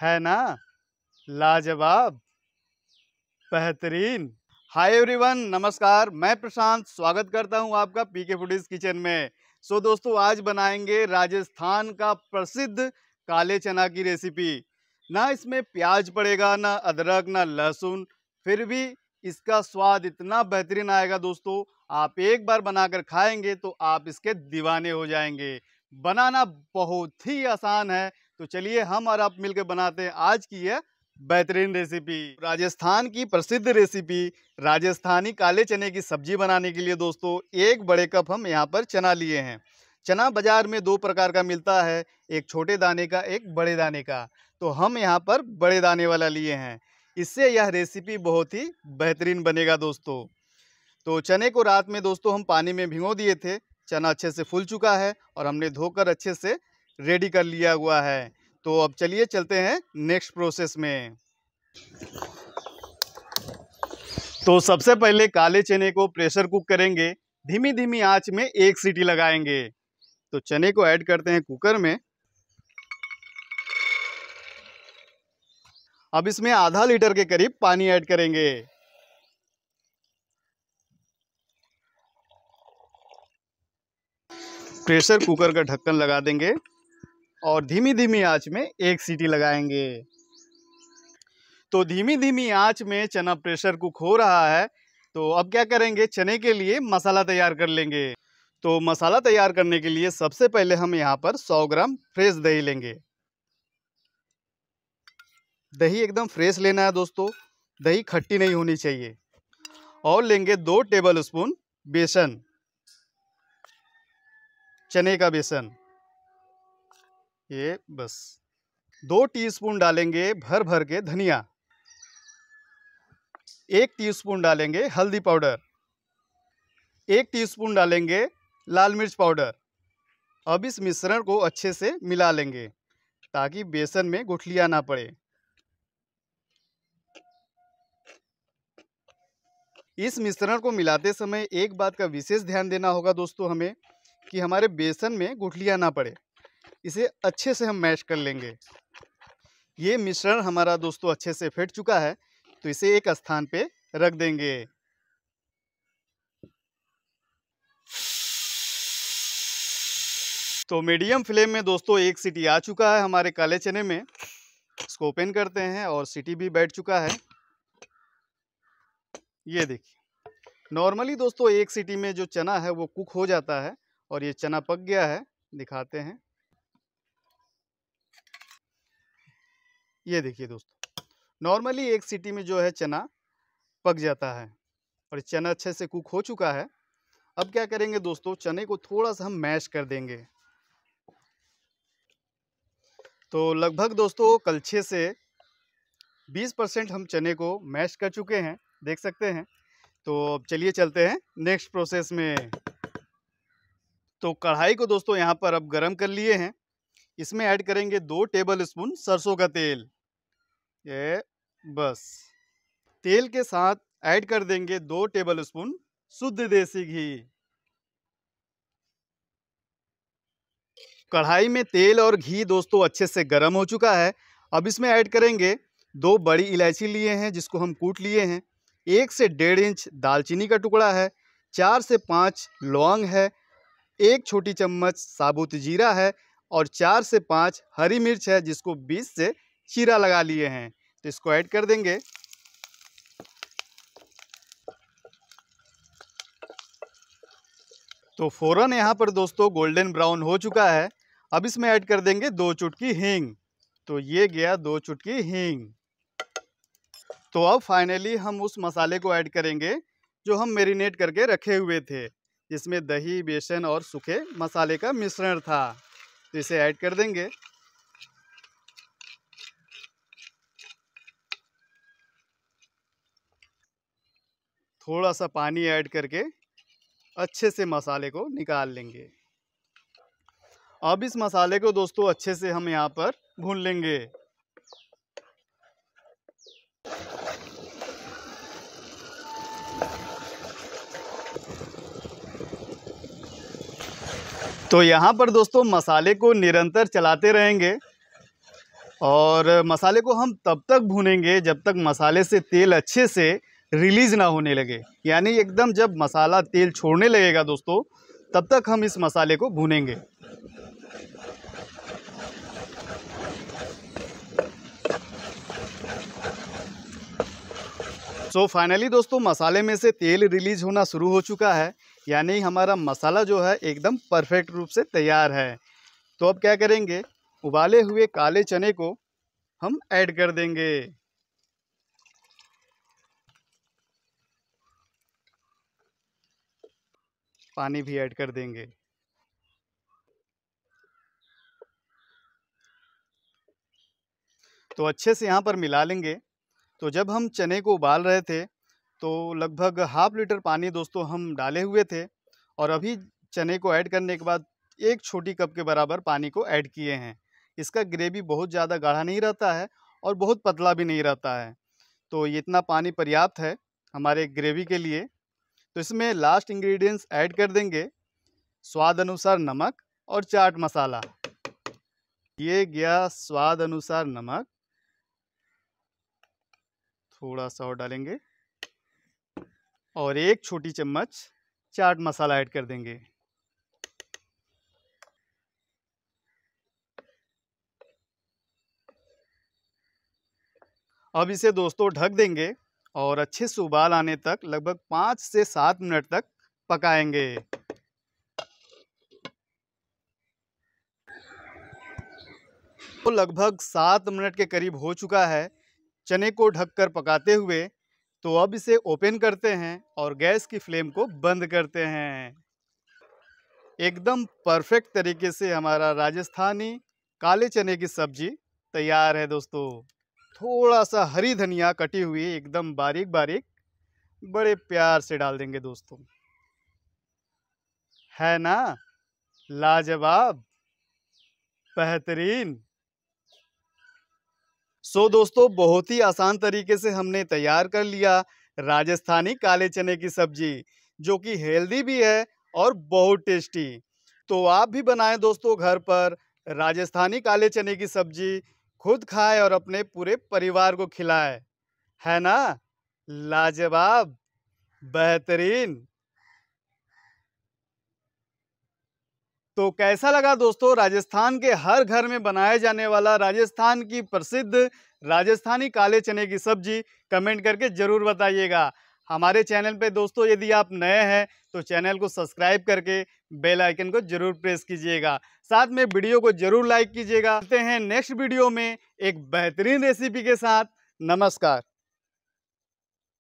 है ना लाजवाब बेहतरीन हाय एवरीवन नमस्कार मैं प्रशांत स्वागत करता हूं आपका पीके फूडीज किचन में सो so, दोस्तों आज बनाएंगे राजस्थान का प्रसिद्ध काले चना की रेसिपी ना इसमें प्याज पड़ेगा ना अदरक ना लहसुन फिर भी इसका स्वाद इतना बेहतरीन आएगा दोस्तों आप एक बार बनाकर खाएंगे तो आप इसके दीवाने हो जाएंगे बनाना बहुत ही आसान है तो चलिए हम और आप मिलकर बनाते हैं आज की है बेहतरीन रेसिपी राजस्थान की प्रसिद्ध रेसिपी राजस्थानी काले चने की सब्जी बनाने के लिए दोस्तों एक बड़े कप हम यहाँ पर चना लिए हैं चना बाज़ार में दो प्रकार का मिलता है एक छोटे दाने का एक बड़े दाने का तो हम यहाँ पर बड़े दाने वाला लिए हैं इससे यह रेसिपी बहुत ही बेहतरीन बनेगा दोस्तों तो चने को रात में दोस्तों हम पानी में भिगो दिए थे चना अच्छे से फूल चुका है और हमने धोकर अच्छे से रेडी कर लिया हुआ है तो अब चलिए चलते हैं नेक्स्ट प्रोसेस में तो सबसे पहले काले चने को प्रेशर कुक करेंगे धीमी धीमी आंच में एक सीटी लगाएंगे तो चने को ऐड करते हैं कुकर में अब इसमें आधा लीटर के करीब पानी ऐड करेंगे प्रेशर कुकर का ढक्कन लगा देंगे और धीमी धीमी आंच में एक सीटी लगाएंगे तो धीमी धीमी आंच में चना प्रेशर कुक हो रहा है तो अब क्या करेंगे चने के लिए मसाला तैयार कर लेंगे तो मसाला तैयार करने के लिए सबसे पहले हम यहाँ पर 100 ग्राम फ्रेश दही लेंगे दही एकदम फ्रेश लेना है दोस्तों दही खट्टी नहीं होनी चाहिए और लेंगे दो टेबल स्पून बेसन चने का बेसन ये बस दो टीस्पून डालेंगे भर भर के धनिया एक टीस्पून डालेंगे हल्दी पाउडर एक टीस्पून डालेंगे लाल मिर्च पाउडर अब इस मिश्रण को अच्छे से मिला लेंगे ताकि बेसन में गुठलियाँ ना पड़े इस मिश्रण को मिलाते समय एक बात का विशेष ध्यान देना होगा दोस्तों हमें कि हमारे बेसन में गुठलियाँ ना पड़े इसे अच्छे से हम मैश कर लेंगे ये मिश्रण हमारा दोस्तों अच्छे से फेंट चुका है तो इसे एक स्थान पे रख देंगे तो मीडियम फ्लेम में दोस्तों एक सीटी आ चुका है हमारे काले चने में इसको ओपन करते हैं और सीटी भी बैठ चुका है ये देखिए नॉर्मली दोस्तों एक सीटी में जो चना है वो कुक हो जाता है और ये चना पक गया है दिखाते हैं ये देखिए दोस्तों नॉर्मली एक सीटी में जो है चना पक जाता है और चना अच्छे से कुक हो चुका है अब क्या करेंगे दोस्तों चने को थोड़ा सा हम मैश कर देंगे तो लगभग दोस्तों कल से 20 परसेंट हम चने को मैश कर चुके हैं देख सकते हैं तो अब चलिए चलते हैं नेक्स्ट प्रोसेस में तो कढ़ाई को दोस्तों यहाँ पर अब गर्म कर लिए हैं इसमें ऐड करेंगे दो टेबल स्पून सरसों का तेल ये बस तेल के साथ ऐड कर देंगे दो टेबल स्पून शुद्ध देसी घी कढ़ाई में तेल और घी दोस्तों अच्छे से गर्म हो चुका है अब इसमें ऐड करेंगे दो बड़ी इलायची लिए हैं जिसको हम कूट लिए हैं एक से डेढ़ इंच दालचीनी का टुकड़ा है चार से पाँच लौंग है एक छोटी चम्मच साबुत जीरा है और चार से पाँच हरी मिर्च है जिसको बीस से चीरा लगा लिए हैं तो इसको ऐड कर देंगे तो फ़ौरन यहाँ पर दोस्तों गोल्डन ब्राउन हो चुका है अब इसमें ऐड कर देंगे दो चुटकी हींग तो ये गया दो चुटकी हींग तो अब फाइनली हम उस मसाले को ऐड करेंगे जो हम मेरीनेट करके रखे हुए थे जिसमें दही बेसन और सूखे मसाले का मिश्रण था तो इसे ऐड कर देंगे थोड़ा सा पानी ऐड करके अच्छे से मसाले को निकाल लेंगे अब इस मसाले को दोस्तों अच्छे से हम यहाँ पर भून लेंगे तो यहाँ पर दोस्तों मसाले को निरंतर चलाते रहेंगे और मसाले को हम तब तक भूनेंगे जब तक मसाले से तेल अच्छे से रिलीज़ ना होने लगे यानी एकदम जब मसाला तेल छोड़ने लगेगा दोस्तों तब तक हम इस मसाले को भूनेंगे सो so फाइनली दोस्तों मसाले में से तेल रिलीज होना शुरू हो चुका है यानी हमारा मसाला जो है एकदम परफेक्ट रूप से तैयार है तो अब क्या करेंगे उबाले हुए काले चने को हम ऐड कर देंगे पानी भी ऐड कर देंगे तो अच्छे से यहाँ पर मिला लेंगे तो जब हम चने को उबाल रहे थे तो लगभग हाफ लीटर पानी दोस्तों हम डाले हुए थे और अभी चने को ऐड करने के बाद एक छोटी कप के बराबर पानी को ऐड किए हैं इसका ग्रेवी बहुत ज़्यादा गाढ़ा नहीं रहता है और बहुत पतला भी नहीं रहता है तो इतना पानी पर्याप्त है हमारे ग्रेवी के लिए तो इसमें लास्ट इंग्रेडिएंट्स ऐड कर देंगे स्वाद अनुसार नमक और चाट मसाला ये गया स्वाद अनुसार नमक थोड़ा सा और डालेंगे और एक छोटी चम्मच चाट मसाला ऐड कर देंगे अब इसे दोस्तों ढक देंगे और अच्छे से उबाल आने तक लगभग पाँच से सात मिनट तक पकाएंगे तो लगभग सात मिनट के करीब हो चुका है चने को ढककर पकाते हुए तो अब इसे ओपन करते हैं और गैस की फ्लेम को बंद करते हैं एकदम परफेक्ट तरीके से हमारा राजस्थानी काले चने की सब्जी तैयार है दोस्तों थोड़ा सा हरी धनिया कटी हुई एकदम बारीक बारीक बड़े प्यार से डाल देंगे दोस्तों है ना लाजवाब बेहतरीन सो दोस्तों बहुत ही आसान तरीके से हमने तैयार कर लिया राजस्थानी काले चने की सब्जी जो कि हेल्दी भी है और बहुत टेस्टी तो आप भी बनाएं दोस्तों घर पर राजस्थानी काले चने की सब्जी खुद खाए और अपने पूरे परिवार को खिलाए है ना लाजवाब बेहतरीन तो कैसा लगा दोस्तों राजस्थान के हर घर में बनाए जाने वाला राजस्थान की प्रसिद्ध राजस्थानी काले चने की सब्जी कमेंट करके ज़रूर बताइएगा हमारे चैनल पे दोस्तों यदि आप नए हैं तो चैनल को सब्सक्राइब करके बेल आइकन को जरूर प्रेस कीजिएगा साथ में वीडियो को जरूर लाइक कीजिएगा मिलते हैं नेक्स्ट वीडियो में एक बेहतरीन रेसिपी के साथ नमस्कार